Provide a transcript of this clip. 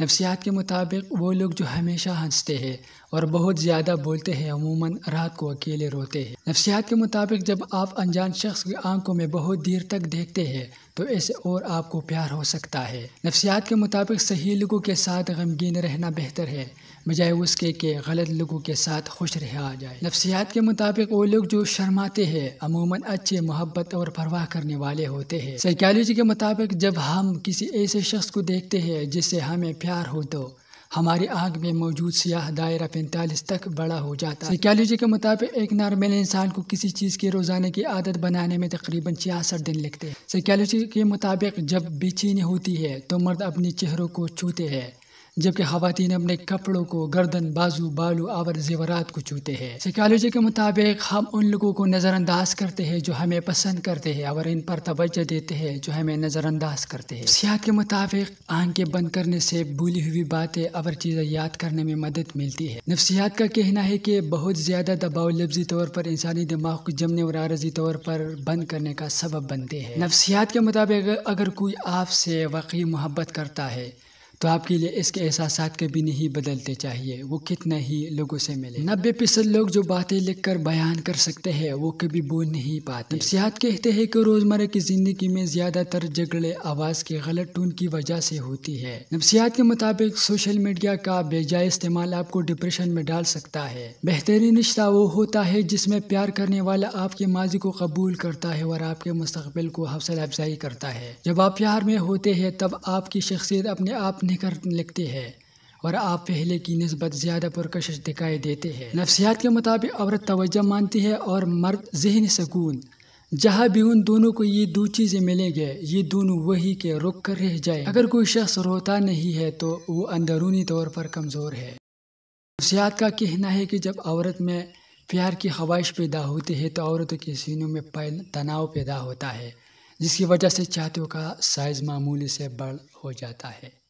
नफसियात के मुताबिक वो लोग जो हमेशा हंसते हैं और बहुत ज़्यादा बोलते हैं अमूमन रात को अकेले रोते हैं नफसियात के मुताबिक जब आप अनजान शख्स की आंखों में बहुत देर तक देखते हैं तो ऐसे और आपको प्यार हो सकता है नफ्सियात के मुताबिक सही लोगों के साथ गमगीन रहना बेहतर है बजाय उसके के गलत लोगों के साथ खुश रहा जाए नफ्सियात के मुताबिक वो लोग जो शर्माते हैं अमूमन अच्छे मोहब्बत और परवाह करने वाले होते हैं साइकोलॉजी के मुताबिक जब हम किसी ऐसे शख्स को देखते हैं जिससे हमें प्यार हो तो हमारी आंख में मौजूद सियाह दायरा पैंतालीस तक बड़ा हो जाता है साइकोलॉजी के मुताबिक एक नॉर्मल इंसान को किसी चीज़ की रोज़ाना की आदत बनाने में तकरीबन छियासठ दिन लगते हैं साइकोलॉजी के मुताबिक जब बेचैनी होती है तो मर्द अपने चेहरों को छूते हैं जबकि खातन अपने कपड़ों को गर्दन बाजू बालू आवर जेवरात को छूते हैं साइकोलॉजी के मुताबिक हम उन लोगों को नज़रअंदाज करते हैं जो हमें पसंद करते हैं और इन पर तोज्जो देते हैं जो हमें नज़रअंदाज करते हैं सियाहत के मुताबिक आंखें बंद करने से भूली हुई बातें और चीज़ें याद करने में मदद मिलती है नफसियात का कहना है कि बहुत ज़्यादा दबाव लफ्जी तौर पर इंसानी दिमाग को जमने और आरजी तौर पर बंद करने का सबब बनते हैं नफसियात के मुताबिक अगर कोई आपसे वाकई मोहब्बत करता है तो आपके लिए इसके एहसास कभी नहीं बदलते चाहिए वो कितना ही लोगों से मिले नब्बे फीसद लोग जो बातें लिख कर बयान कर सकते हैं वो कभी बोल नहीं पाते सियाहत कहते हैं कि रोजमर्रा की जिंदगी में ज्यादातर झगड़े आवाज के गलत टून की वजह से होती है नफसियात के मुताबिक सोशल मीडिया का बेजाय इस्तेमाल आपको डिप्रेशन में डाल सकता है बेहतरीन रिश्ता वो होता है जिसमें प्यार करने वाला आपके माजी को कबूल करता है और आपके मुस्तबिल को हौसला अफजाई करता है जब आप प्यार में होते हैं तब आपकी शख्सियत अपने आप नहीं कर लगते हैं और आप पहले की नस्बत ज़्यादा पुरकशिश दिखाई देते हैं नफसियात के मुताबिक औरत तवज्जो मानती है और मर्द जहन सकून जहाँ भी उन दोनों को ये दो चीज़ें मिलेंगे ये दोनों वही के रुक कर रह जाए अगर कोई शख्स रोता नहीं है तो वो अंदरूनी तौर पर कमज़ोर है नफसियात का कहना है कि जब औरत में प्यार की ख्वाहिश पैदा होती है तो औरतों के सीनों में तनाव पैदा होता है जिसकी वजह से चाहतों का साइज़ मामूली से बड़ हो जाता है